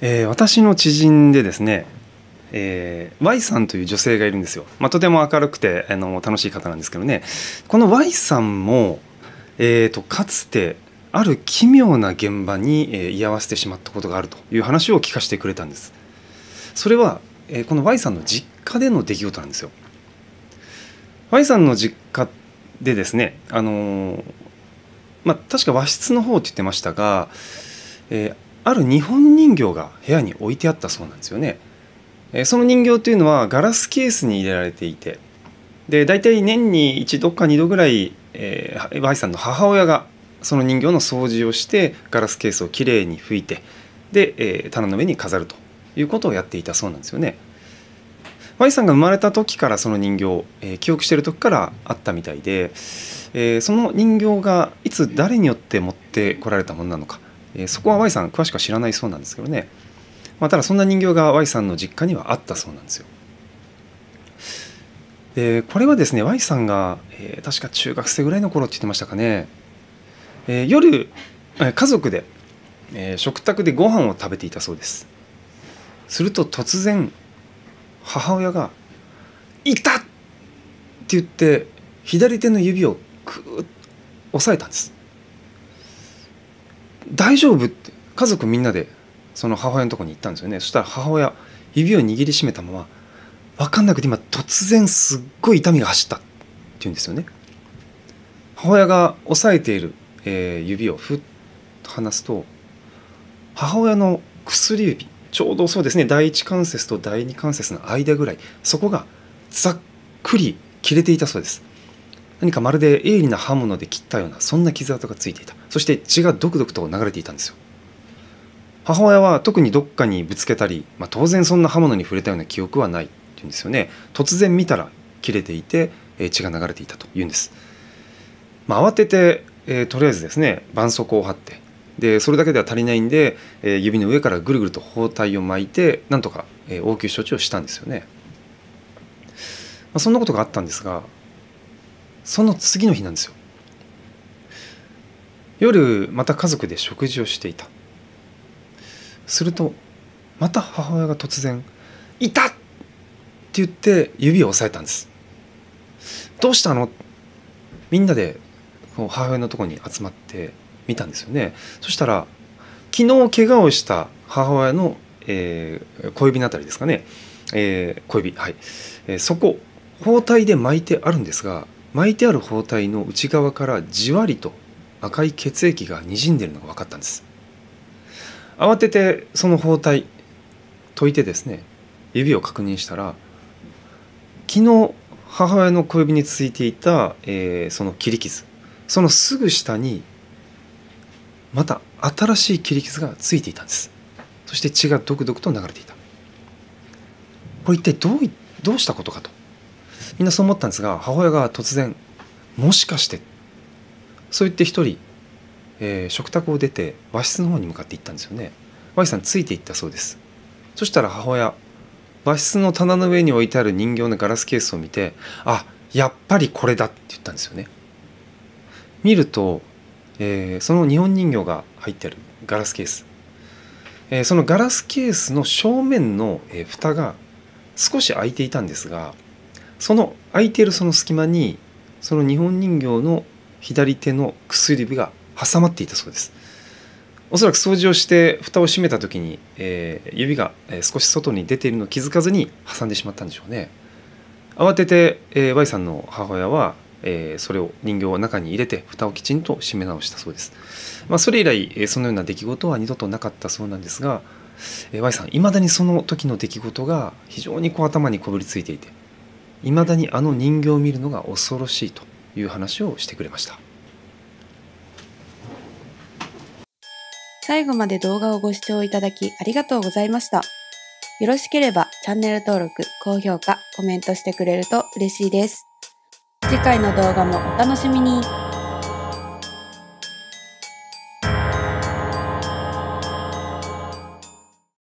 えー、私の知人でですね、えー、Y さんという女性がいるんですよ、まあ、とても明るくてあの楽しい方なんですけどねこの Y さんも、えーと、かつてある奇妙な現場に、えー、居合わせてしまったことがあるという話を聞かせてくれたんですそれは、えー、この Y さんの実家での出来事なんですよ Y さんの実家でですねあのー、まあ確か和室の方って言ってましたが、えー、ある日本人形が部屋に置いてあったそうなんですよね。その人形というのはガラスケースに入れられていてで大体年に1度か2度ぐらい、えー、さんの母親がその人形の掃除をしてガラスケースをきれいに拭いてで、えー、棚の上に飾るということをやっていたそうなんですよね。Y さんが生まれた時からその人形、えー、記憶してる時からあったみたいで、えー、その人形がいつ誰によって持ってこられたものなのかえそこは Y さん詳しくは知らないそうなんですけどね、まあ、ただそんな人形が Y さんの実家にはあったそうなんですよでこれはですね Y さんが、え確か中学生ぐらいの頃って言ってましたかね、え夜家族で、え食卓でご飯を食べていたそうですすると突然母親が「いた!」って言って左手の指をくーっと押さえたんです大丈夫って家族みんなでその母親のとこに行ったんですよねそしたら母親指を握りしめたまま分かんなくて今突然すっごい痛みが走ったって言うんですよね母親が押さえている、えー、指をふっと離すと母親の薬指ちょうどそうですね第一関節と第二関節の間ぐらいそこがざっくり切れていたそうです何かまるで鋭利な刃物で切ったようなそんな傷跡がついていたそして血がドクドクと流れていたんですよ母親は特にどっかにぶつけたり、まあ、当然そんな刃物に触れたような記憶はないって言うんですよね突然見たら切れていて血が流れていたというんです、まあ、慌てて、えー、とりあえずですね絆創膏を貼ってでそれだけでは足りないんで、えー、指の上からぐるぐると包帯を巻いてなんとか、えー、応急処置をしたんですよね、まあ、そんなことがあったんですがその次の日なんですよ夜また家族で食事をしていたするとまた母親が突然「いた!」って言って指を押さえたんですどうしたのみんなで母親のとこに集まってみたんですよねそしたら昨日怪我をした母親の、えー、小指のあたりですかね、えー、小指はい、えー、そこ包帯で巻いてあるんですが巻いてある包帯の内側からじわりと赤い血液がにじんでるのが分かったんです慌ててその包帯解いてですね指を確認したら昨日母親の小指についていた、えー、その切り傷そのすぐ下にまた新しい切り傷がついていたんですそして血がドクドクと流れていたこれ一体どうどうしたことかとみんなそう思ったんですが母親が突然「もしかして」そう言って一人、えー、食卓を出て和室の方に向かって行ったんですよね Y さんついて行ったそうですそしたら母親和室の棚の上に置いてある人形のガラスケースを見て「あやっぱりこれだ」って言ったんですよね見ると、えー、その日本人形が入ってるガラスケース、えー、そのガラスケースの正面の、えー、蓋が少し開いていたんですがその空いてるその隙間にその日本人形の左手の薬指が挟まっていたそうですおそらく掃除をして蓋を閉めた時に、えー、指が少し外に出ているのを気づかずに挟んでしまったんでしょうね慌てて、えー、Y さんの母親は、えー、それを人形を中に入れて蓋をきちんと閉め直したそうです、まあ、それ以来、えそのような出来事は二度となかったそうなんですが、え Y さんいまだにその時の出来事が非常にこう頭にこびりついていていまだにあの人形を見るのが恐ろしいという話をしてくれました最後まで動画をご視聴いただきありがとうございましたよろしければチャンネル登録高評価コメントしてくれると嬉しいです次回の動画もお楽しみに